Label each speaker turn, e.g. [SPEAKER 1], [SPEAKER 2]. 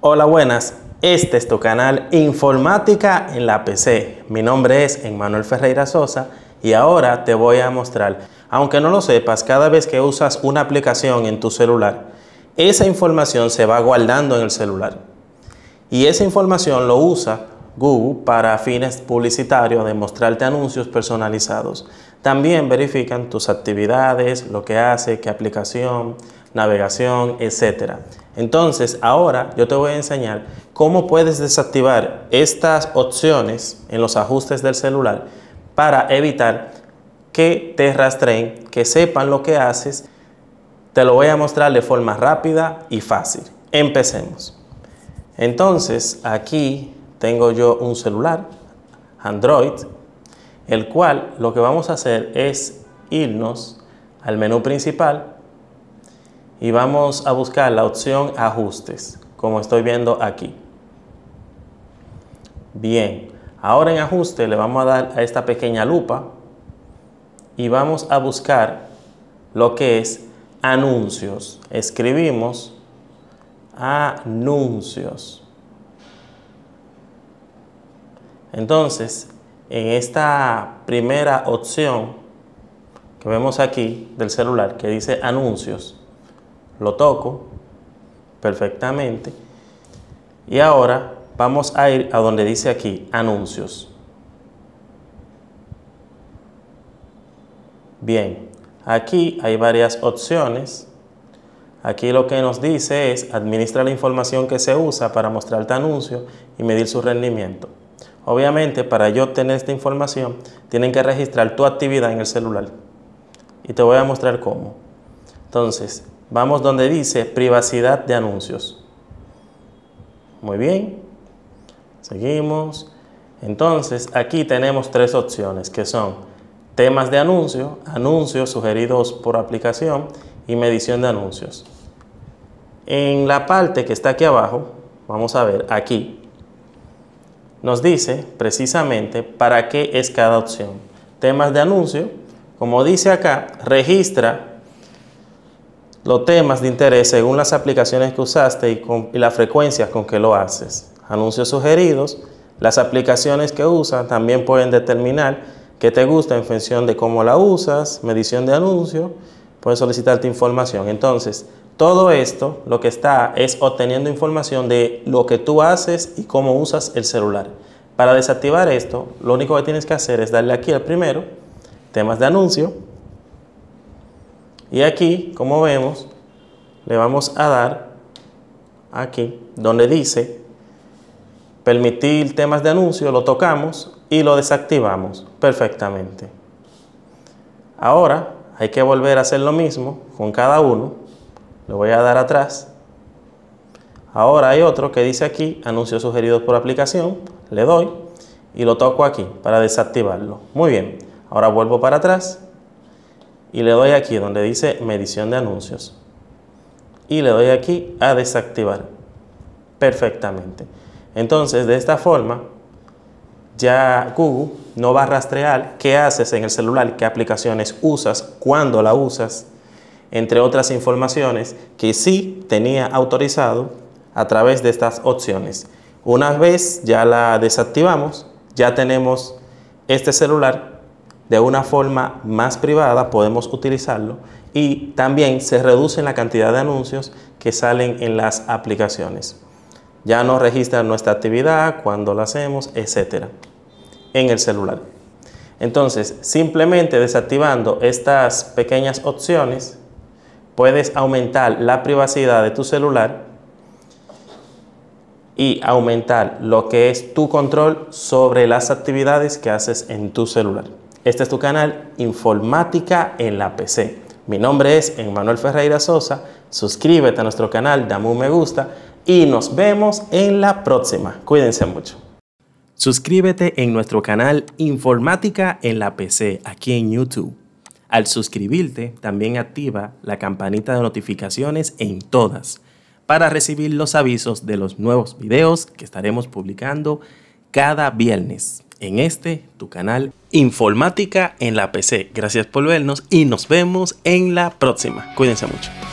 [SPEAKER 1] Hola, buenas. Este es tu canal Informática en la PC. Mi nombre es Emmanuel Ferreira Sosa y ahora te voy a mostrar, aunque no lo sepas, cada vez que usas una aplicación en tu celular, esa información se va guardando en el celular. Y esa información lo usa Google para fines publicitarios de mostrarte anuncios personalizados. También verifican tus actividades, lo que hace, qué aplicación, navegación, etcétera. Entonces, ahora yo te voy a enseñar cómo puedes desactivar estas opciones en los ajustes del celular para evitar que te rastreen, que sepan lo que haces. Te lo voy a mostrar de forma rápida y fácil. Empecemos. Entonces, aquí tengo yo un celular Android, el cual lo que vamos a hacer es irnos al menú principal y vamos a buscar la opción ajustes, como estoy viendo aquí. Bien, ahora en ajuste le vamos a dar a esta pequeña lupa y vamos a buscar lo que es anuncios. Escribimos anuncios. Entonces, en esta primera opción que vemos aquí del celular que dice anuncios, lo toco perfectamente y ahora vamos a ir a donde dice aquí anuncios. Bien, aquí hay varias opciones. Aquí lo que nos dice es administra la información que se usa para mostrar mostrarte anuncio y medir su rendimiento. Obviamente, para yo tener esta información, tienen que registrar tu actividad en el celular. Y te voy a mostrar cómo. Entonces, Vamos donde dice privacidad de anuncios. Muy bien. Seguimos. Entonces, aquí tenemos tres opciones que son temas de anuncio, anuncios sugeridos por aplicación y medición de anuncios. En la parte que está aquí abajo, vamos a ver aquí, nos dice precisamente para qué es cada opción. Temas de anuncio, como dice acá, registra los temas de interés según las aplicaciones que usaste y, la frecuencia con que lo haces. Anuncios sugeridos, las aplicaciones que usas también pueden determinar qué te gusta en función de cómo la usas, medición de anuncio, pueden solicitarte información. Entonces, todo esto lo que está es obteniendo información de lo que tú haces y cómo usas el celular. Para desactivar esto, lo único que tienes que hacer es darle aquí al primero, temas de anuncio, y aquí, como vemos, le vamos a dar aquí donde dice permitir temas de anuncio, lo tocamos y lo desactivamos perfectamente. Ahora hay que volver a hacer lo mismo con cada uno. Le voy a dar atrás. Ahora hay otro que dice aquí anuncios sugeridos por aplicación. Le doy y lo toco aquí para desactivarlo. Muy bien. Ahora vuelvo para atrás y le doy aquí donde dice medición de anuncios y le doy aquí a desactivar perfectamente. Entonces, de esta forma, ya Google no va a rastrear qué haces en el celular, qué aplicaciones usas, cuándo la usas, entre otras informaciones que sí tenía autorizado a través de estas opciones. Una vez ya la desactivamos, ya tenemos este celular de una forma más privada, podemos utilizarlo y también se reduce la cantidad de anuncios que salen en las aplicaciones. Ya no registra nuestra actividad, cuando la hacemos, etcétera, en el celular. Entonces, simplemente desactivando estas pequeñas opciones, puedes aumentar la privacidad de tu celular y aumentar lo que es tu control sobre las actividades que haces en tu celular. Este es tu canal Informática en la PC. Mi nombre es Emmanuel Ferreira Sosa. Suscríbete a nuestro canal, dame un me gusta y nos vemos en la próxima. Cuídense mucho. Suscríbete en nuestro canal Informática en la PC aquí en YouTube. Al suscribirte, también activa la campanita de notificaciones en todas para recibir los avisos de los nuevos videos que estaremos publicando cada viernes en este, tu canal Informática en la PC. Gracias por vernos y nos vemos en la próxima. Cuídense mucho.